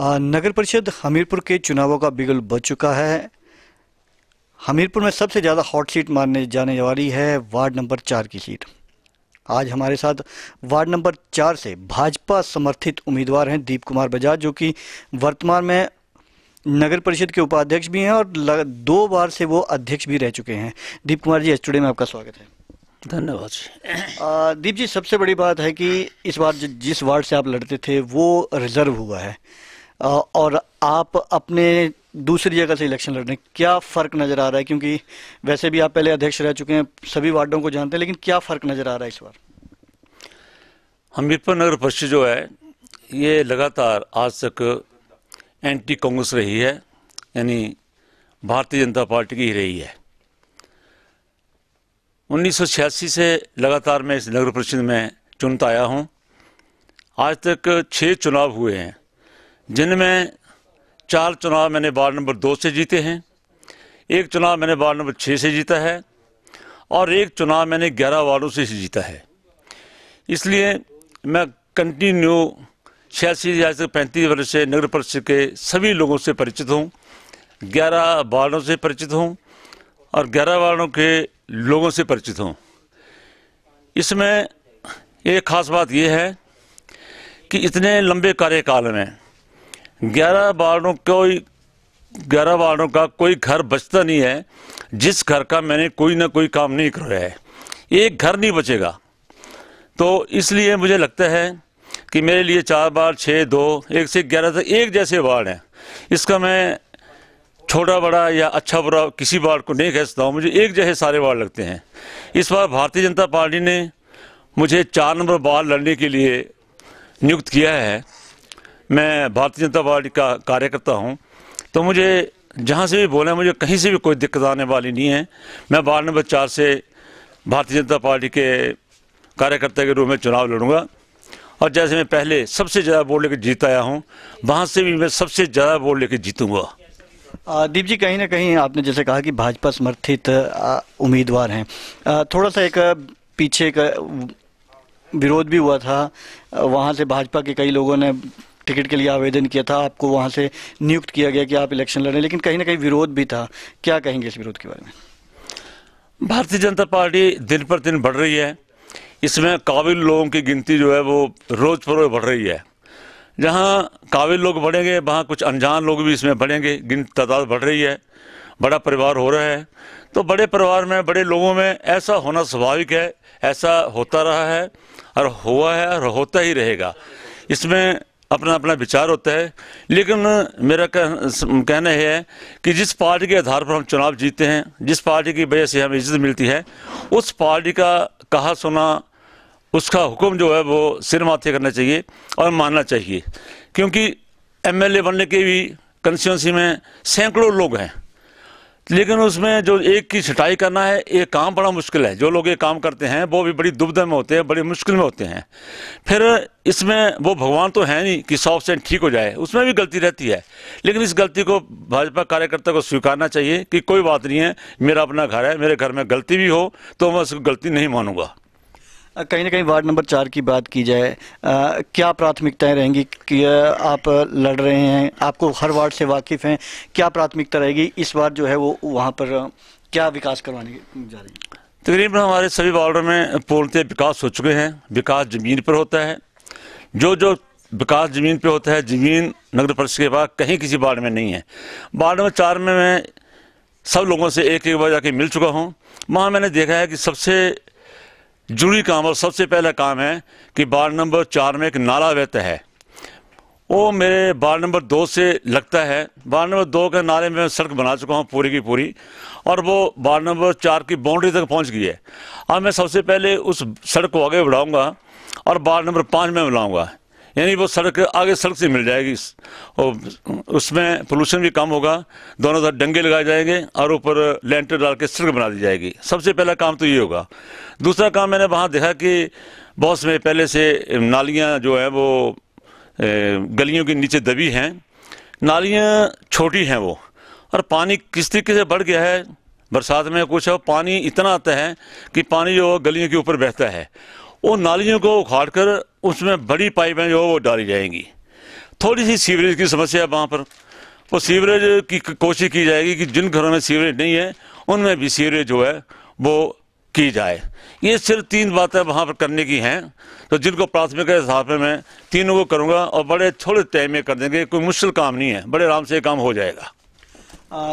नगर परिषद हमीरपुर के चुनावों का बिगुल बज चुका है हमीरपुर में सबसे ज़्यादा हॉट सीट मानने जाने वाली है वार्ड नंबर चार की सीट आज हमारे साथ वार्ड नंबर चार से भाजपा समर्थित उम्मीदवार हैं दीप कुमार बजाज जो कि वर्तमान में नगर परिषद के उपाध्यक्ष भी हैं और दो बार से वो अध्यक्ष भी रह चुके हैं दीप कुमार जी एस्टूडियो में आपका स्वागत है धन्यवाद दीप जी सबसे बड़ी बात है कि इस बार जिस वार्ड से आप लड़ते थे वो रिजर्व हुआ है और आप अपने दूसरी जगह से इलेक्शन लड़ने क्या फ़र्क नज़र आ रहा है क्योंकि वैसे भी आप पहले अध्यक्ष रह चुके हैं सभी वार्डों को जानते हैं लेकिन क्या फ़र्क नज़र आ रहा है इस बार हमीरपुर नगर परिषद जो है ये लगातार आज तक एंटी कांग्रेस रही है यानी भारतीय जनता पार्टी की ही रही है 1986 से लगातार मैं इस नगर परिषद में चुनता आया हूँ आज तक छः चुनाव हुए हैं जिनमें चार चुनाव मैंने वार्ड नंबर दो से जीते हैं एक चुनाव मैंने वार्ड नंबर छः से जीता है और एक चुनाव मैंने ग्यारह वार्डों से जीता है इसलिए मैं कंटिन्यू छियासी हज़ार से पैंतीस वर्ष से नगर परिषद के सभी लोगों से परिचित हूँ ग्यारह वार्डों से परिचित हूँ और ग्यारह वार्डों के लोगों से परिचित हूँ इसमें एक ख़ास बात यह है कि इतने लंबे कार्यकाल में ग्यारह वार्डों को ग्यारह वार्डों का कोई घर बचता नहीं है जिस घर का मैंने कोई ना कोई काम नहीं कराया है एक घर नहीं बचेगा तो इसलिए मुझे लगता है कि मेरे लिए चार बार छः दो एक से ग्यारह तक एक जैसे वार्ड हैं इसका मैं छोटा बड़ा या अच्छा बुरा किसी वार्ड को नहीं कह सकता हूँ मुझे एक जैसे सारे वार्ड लगते हैं इस बार भारतीय जनता पार्टी ने मुझे चार नंबर वार्ड लड़ने के लिए नियुक्त किया है मैं भारतीय जनता पार्टी का कार्यकर्ता हूँ तो मुझे जहाँ से भी बोला मुझे कहीं से भी कोई दिक्कत आने वाली नहीं है मैं वार्ड नंबर चार से भारतीय जनता पार्टी के कार्यकर्ता के रूप में चुनाव लड़ूंगा और जैसे मैं पहले सबसे ज़्यादा वोट लेकर जीत आया हूँ वहाँ से भी मैं सबसे ज़्यादा वोट लेकर जीतूंगा दीप जी कहीं ना कहीं आपने जैसे कहा कि भाजपा समर्थित उम्मीदवार हैं थोड़ा सा एक पीछे का विरोध भी हुआ था वहाँ से भाजपा के कई लोगों ने टिकट के लिए आवेदन किया था आपको वहाँ से नियुक्त किया गया कि आप इलेक्शन लड़ें लेकिन कहीं ना कहीं विरोध भी था क्या कहेंगे इस विरोध के बारे में भारतीय जनता पार्टी दिन पर दिन बढ़ रही है इसमें काबिल लोगों की गिनती जो है वो रोज़ पर रोज बढ़ रही है जहाँ काबिल लोग बढ़ेंगे वहाँ कुछ अनजान लोग भी इसमें बढ़ेंगे गिन तादाद बढ़ रही है बड़ा परिवार हो रहा है तो बड़े परिवार में बड़े लोगों में ऐसा होना स्वाभाविक है ऐसा होता रहा है और हुआ है और होता ही रहेगा इसमें अपना अपना विचार होता है लेकिन मेरा कहना यह है कि जिस पार्टी के आधार पर हम चुनाव जीते हैं जिस पार्टी की वजह से हमें इज्जत मिलती है उस पार्टी का कहा सुना उसका हुक्म जो है वो सिर माथे करना चाहिए और मानना चाहिए क्योंकि एमएलए बनने के भी कंस्टिट्यूंसी में सैकड़ों लोग हैं लेकिन उसमें जो एक की छटाई करना है ये काम बड़ा मुश्किल है जो लोग ये काम करते हैं वो भी बड़ी दुविधा में होते हैं बड़ी मुश्किल में होते हैं फिर इसमें वो भगवान तो है नहीं कि सौ परसेंट ठीक हो जाए उसमें भी गलती रहती है लेकिन इस गलती को भाजपा कार्यकर्ता को स्वीकारना चाहिए कि कोई बात नहीं है मेरा अपना घर है मेरे घर में गलती भी हो तो मैं उसको गलती नहीं मानूंगा कहीं ना कहीं वार्ड नंबर चार की बात की जाए क्या प्राथमिकताएं रहेंगी कि आप लड़ रहे हैं आपको हर वार्ड से वाकिफ़ हैं क्या प्राथमिकता रहेगी इस बार जो है वो वहाँ पर क्या विकास करवाने जा रहे हैं तकरीबन हमारे सभी वार्डों में पूर्णतः विकास हो चुके हैं विकास ज़मीन पर होता है जो जो विकास ज़मीन पर होता है ज़मीन नगर परिषद के बाद कहीं किसी वार्ड में नहीं है वार्ड नंबर चार में मैं सब लोगों से एक एक बार जाके मिल चुका हूँ वहाँ मैंने देखा है कि सबसे जरूरी काम और सबसे पहला काम है कि बार नंबर चार में एक नाला बहता है वो मेरे बार नंबर दो से लगता है बार नंबर दो के नाले में सड़क बना चुका हूँ पूरी की पूरी और वो बार नंबर चार की बाउंड्री तक पहुँच गई है अब मैं सबसे पहले उस सड़क को आगे बढ़ाऊँगा और बार नंबर पाँच में बुलाऊँगा यानी वो सड़क आगे सड़क से मिल जाएगी और उसमें पोल्यूशन भी कम होगा दोनों तरफ डंगे लगाए जाएंगे और ऊपर लेंटर डाल के सड़क बना दी जाएगी सबसे पहला काम तो ये होगा दूसरा काम मैंने वहाँ देखा कि बहुत समय पहले से नालियाँ जो है वो गलियों के नीचे दबी हैं नालियाँ छोटी हैं वो और पानी किस तरीके से बढ़ गया है बरसात में कुछ है पानी इतना आता है कि पानी जो गलियों के ऊपर बहता है वो नालियों को उखाड़ कर उसमें बड़ी पाइपें जो वो डाली जाएंगी थोड़ी सी सीवरेज की समस्या है वहाँ पर वो सीवरेज की कोशिश की जाएगी कि जिन घरों में सीवरेज नहीं है उनमें भी सीवरेज जो है वो की जाए ये सिर्फ तीन बातें वहाँ पर करने की हैं तो जिनको प्राथमिकता के हिसाब में मैं तीनों को करूँगा और बड़े थोड़े टाइम में कर देंगे कोई मुश्किल काम नहीं है बड़े आराम से काम हो जाएगा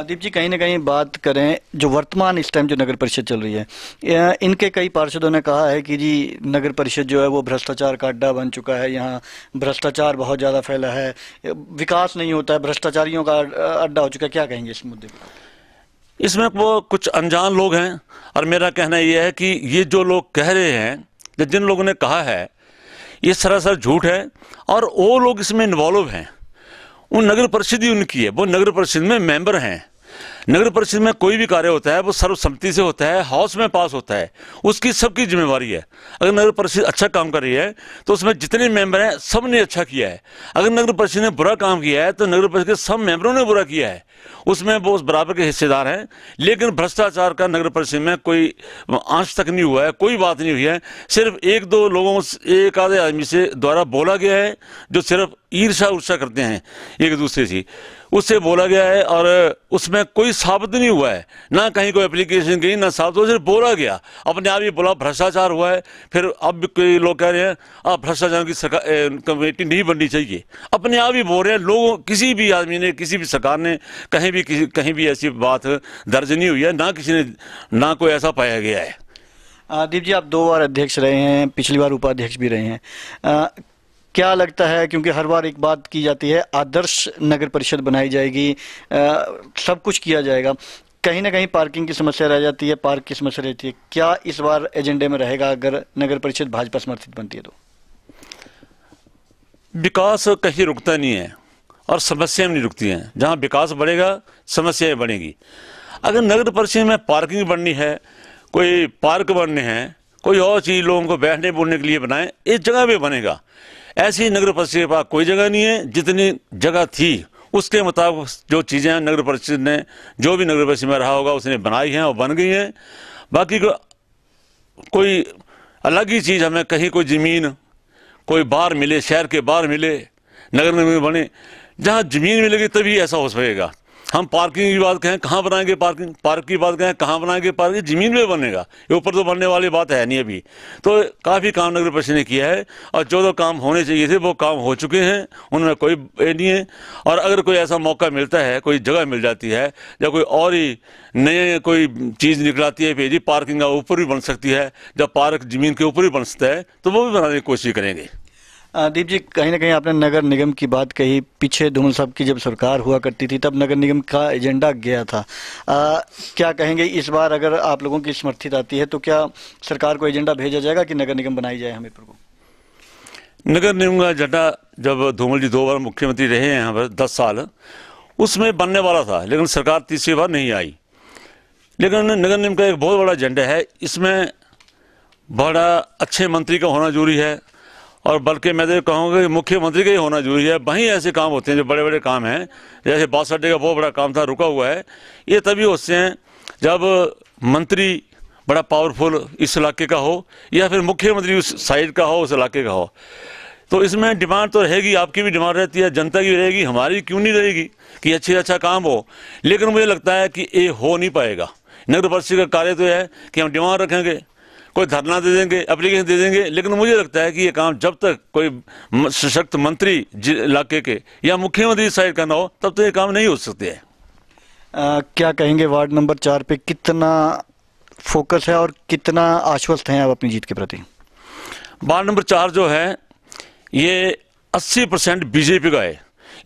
दीप जी कहीं ना कहीं बात करें जो वर्तमान इस टाइम जो नगर परिषद चल रही है इनके कई पार्षदों ने कहा है कि जी नगर परिषद जो है वो भ्रष्टाचार का अड्डा बन चुका है यहाँ भ्रष्टाचार बहुत ज़्यादा फैला है विकास नहीं होता है भ्रष्टाचारियों का अड्डा हो चुका है क्या कहेंगे इस मुद्दे पर इसमें वो कुछ अनजान लोग हैं और मेरा कहना यह है कि ये जो लोग कह रहे हैं जिन लोगों ने कहा है ये सरासर झूठ है और वो लोग इसमें इन्वॉल्व हैं उन नगर परिषद ही उनकी है वो नगर परिषद में मेंबर हैं नगर परिषद में कोई भी कार्य होता है वो सर्वसम्मति से होता है हाउस में पास होता है उसकी सबकी जिम्मेवारी है अगर नगर परिषद अच्छा काम कर रही है तो उसमें जितने मेंबर हैं सब ने अच्छा किया है अगर नगर परिषद ने बुरा काम किया है तो नगर परिषद के सब मेंबरों ने बुरा किया है उसमें वो उस बराबर के हिस्सेदार हैं लेकिन भ्रष्टाचार का नगर परिषद में कोई आंश तक नहीं हुआ है कोई बात नहीं हुई है सिर्फ एक दो लोगों एक आधे आदमी से द्वारा बोला गया है जो सिर्फ ईर्षा उर्षा करते हैं एक दूसरे से उससे बोला गया है और उसमें कोई कोई साबित नहीं हुआ है ना कहीं कोई एप्लीकेशन गई ना साबित हुआ सिर्फ बोला गया अपने आप ही बोला भ्रष्टाचार हुआ है फिर अब कई लोग कह रहे हैं अब भ्रष्टाचार की सरकार कमेटी नहीं बननी चाहिए अपने आप ही बोल रहे हैं लोगों किसी भी आदमी ने किसी भी सरकार ने कहीं भी कहीं भी ऐसी बात दर्ज नहीं हुई है ना किसी ने ना कोई ऐसा पाया गया है दीप जी आप दो बार अध्यक्ष रहे हैं पिछली बार उपाध्यक्ष भी रहे हैं आ, क्या लगता है क्योंकि हर बार एक बात की जाती है आदर्श नगर परिषद बनाई जाएगी आ, सब कुछ किया जाएगा कहीं ना कहीं पार्किंग की समस्या रह जाती है पार्क की समस्या रहती है क्या इस बार एजेंडे में रहेगा अगर नगर परिषद भाजपा समर्थित बनती है तो विकास कहीं रुकता नहीं है और समस्याएं नहीं रुकती हैं जहां विकास बढ़ेगा समस्याएं बढ़ेंगी अगर नगर परिषद में पार्किंग बननी है कोई पार्क बनने हैं कोई और चीज़ लोगों को बैठने बोलने के लिए बनाएं इस जगह भी बनेगा ऐसी नगर परिषद के पास कोई जगह नहीं है जितनी जगह थी उसके मुताबिक जो चीज़ें हैं नगर परिषद ने जो भी नगर परिषद में रहा होगा उसने बनाई हैं और बन गई हैं बाकी को, कोई अलग ही चीज़ हमें कहीं कोई ज़मीन कोई बाहर मिले शहर के बाहर मिले नगर निगम बने जहाँ ज़मीन मिलेगी तभी ऐसा हो सकेगा हम पार्किंग की बात कहें कहाँ बनाएंगे पार्किंग पार्क की बात कहें कहाँ बनाएंगे पार्किंग ज़मीन में बनेगा ये ऊपर तो बनने वाली बात है नहीं अभी तो काफ़ी काम नगर परिषद ने किया है और जो जो काम होने चाहिए थे वो काम हो चुके हैं उनमें कोई नहीं है और अगर कोई ऐसा मौका मिलता है कोई जगह मिल जाती है या कोई और ही नए कोई चीज़ निकलाती है फिर पार्किंग ऊपर भी बन सकती है जब पार्क ज़मीन के ऊपर ही बन सकता है तो वो भी बनाने की कोशिश करेंगे दीप जी कहीं ना कहीं आपने नगर निगम की बात कही पीछे धूमल साहब की जब सरकार हुआ करती थी तब नगर निगम का एजेंडा गया था आ, क्या कहेंगे इस बार अगर आप लोगों की समर्थित आती है तो क्या सरकार को एजेंडा भेजा जाएगा कि नगर निगम बनाई जाए हमीरपुर को नगर निगम का एजेंडा जब धूमल जी दो बार मुख्यमंत्री रहे हैं पर दस साल उसमें बनने वाला था लेकिन सरकार तीसरी बार नहीं आई लेकिन नगर निगम का एक बहुत बड़ा एजेंडा है इसमें बड़ा अच्छे मंत्री का होना जरूरी है और बल्कि मैं तो कहूँगा कि मुख्यमंत्री का ही होना जरूरी है वहीं ऐसे काम होते हैं जो बड़े बड़े काम हैं जैसे अड्डे का बहुत बड़ा काम था रुका हुआ है ये तभी होते हैं जब मंत्री बड़ा पावरफुल इस इलाके का हो या फिर मुख्यमंत्री उस साइड का हो उस इलाके का हो तो इसमें डिमांड तो रहेगी आपकी भी डिमांड रहती है जनता की रहेगी हमारी क्यों नहीं रहेगी कि अच्छे अच्छा काम हो लेकिन मुझे लगता है कि ये हो नहीं पाएगा नगर परिषद का कार्य तो यह है कि हम डिमांड रखेंगे कोई धरना दे देंगे एप्लीकेशन दे देंगे लेकिन मुझे लगता है कि ये काम जब तक कोई सशक्त मंत्री इलाके के या मुख्यमंत्री साइड का ना हो तब तक तो ये काम नहीं हो सकते है क्या कहेंगे वार्ड नंबर चार पे कितना फोकस है और कितना आश्वस्त हैं आप अपनी जीत के प्रति वार्ड नंबर चार जो है ये अस्सी परसेंट बीजेपी का है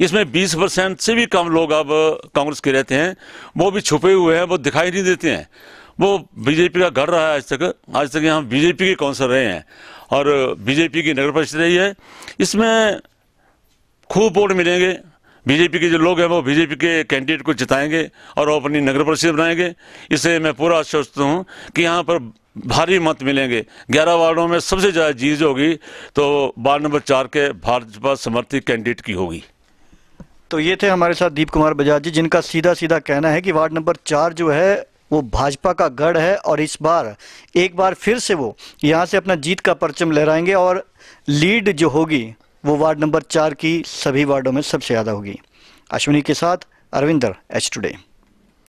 इसमें बीस परसेंट से भी कम लोग अब कांग्रेस के रहते हैं वो भी छुपे हुए हैं वो दिखाई नहीं देते हैं वो बीजेपी का घर रहा है आज तक आज तक यहाँ बीजेपी के काउंसिल रहे हैं और बीजेपी की नगर परिषद रही है इसमें खूब वोट मिलेंगे बीजेपी के जो लोग हैं वो बीजेपी के कैंडिडेट को जिताएंगे और वो अपनी नगर परिषद बनाएंगे इससे मैं पूरा आश्वस्त हूँ कि यहाँ पर भारी मत मिलेंगे 11 वार्डों में सबसे ज़्यादा जीत होगी तो वार्ड नंबर चार के भाजपा समर्थित कैंडिडेट की होगी तो ये थे हमारे साथ दीप कुमार बजाज जी जिनका सीधा सीधा कहना है कि वार्ड नंबर चार जो है वो भाजपा का गढ़ है और इस बार एक बार फिर से वो यहाँ से अपना जीत का परचम लहराएंगे और लीड जो होगी वो वार्ड नंबर चार की सभी वार्डों में सबसे ज़्यादा होगी अश्विनी के साथ अरविंदर एच टुडे